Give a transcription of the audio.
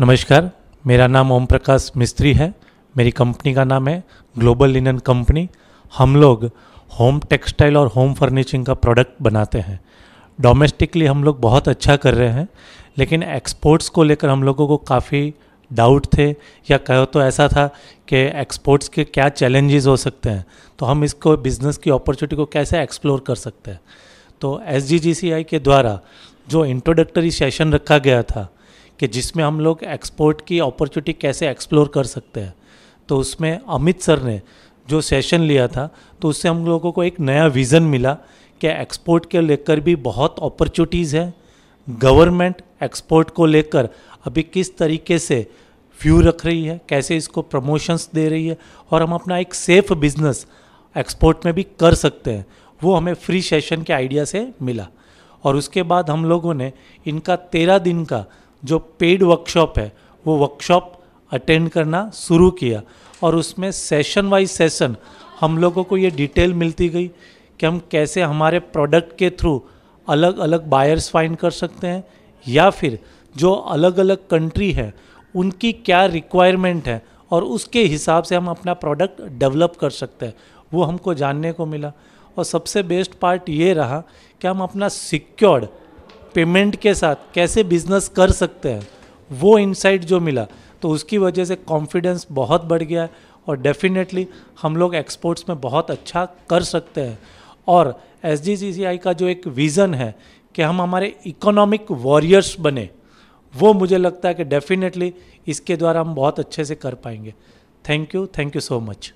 नमस्कार मेरा नाम ओम प्रकाश मिस्त्री है मेरी कंपनी का नाम है ग्लोबल लिनन कंपनी हम लोग होम टेक्सटाइल और होम फर्नीचिंग का प्रोडक्ट बनाते हैं डोमेस्टिकली हम लोग बहुत अच्छा कर रहे हैं लेकिन एक्सपोर्ट्स को लेकर हम लोगों को काफ़ी डाउट थे या कहो तो ऐसा था कि एक्सपोर्ट्स के क्या चैलेंजेस हो सकते हैं तो हम इसको बिज़नेस की अपॉर्चुनिटी को कैसे एक्सप्लोर कर सकते हैं तो एस के द्वारा जो इंट्रोडक्टरी सेशन रखा गया था कि जिसमें हम लोग एक्सपोर्ट की अपॉर्चुनिटी कैसे एक्सप्लोर कर सकते हैं तो उसमें अमित सर ने जो सेशन लिया था तो उससे हम लोगों को एक नया विज़न मिला कि एक्सपोर्ट के लेकर भी बहुत अपॉर्चुनिटीज़ है गवर्नमेंट एक्सपोर्ट को लेकर अभी किस तरीके से व्यू रख रही है कैसे इसको प्रमोशंस दे रही है और हम अपना एक सेफ बिजनेस एक्सपोर्ट में भी कर सकते हैं वो हमें फ्री सेशन के आइडिया से मिला और उसके बाद हम लोगों ने इनका तेरह दिन का जो पेड वर्कशॉप है वो वर्कशॉप अटेंड करना शुरू किया और उसमें सेशन वाइज सेशन हम लोगों को ये डिटेल मिलती गई कि हम कैसे हमारे प्रोडक्ट के थ्रू अलग अलग बायर्स फाइंड कर सकते हैं या फिर जो अलग अलग कंट्री है उनकी क्या रिक्वायरमेंट है और उसके हिसाब से हम अपना प्रोडक्ट डेवलप कर सकते हैं वो हमको जानने को मिला और सबसे बेस्ट पार्ट ये रहा कि हम अपना सिक्योर्ड पेमेंट के साथ कैसे बिजनेस कर सकते हैं वो इनसाइट जो मिला तो उसकी वजह से कॉन्फिडेंस बहुत बढ़ गया है और डेफिनेटली हम लोग एक्सपोर्ट्स में बहुत अच्छा कर सकते हैं और एस का जो एक विज़न है कि हम हमारे इकोनॉमिक वॉरियर्स बने वो मुझे लगता है कि डेफिनेटली इसके द्वारा हम बहुत अच्छे से कर पाएंगे thank you thank you so much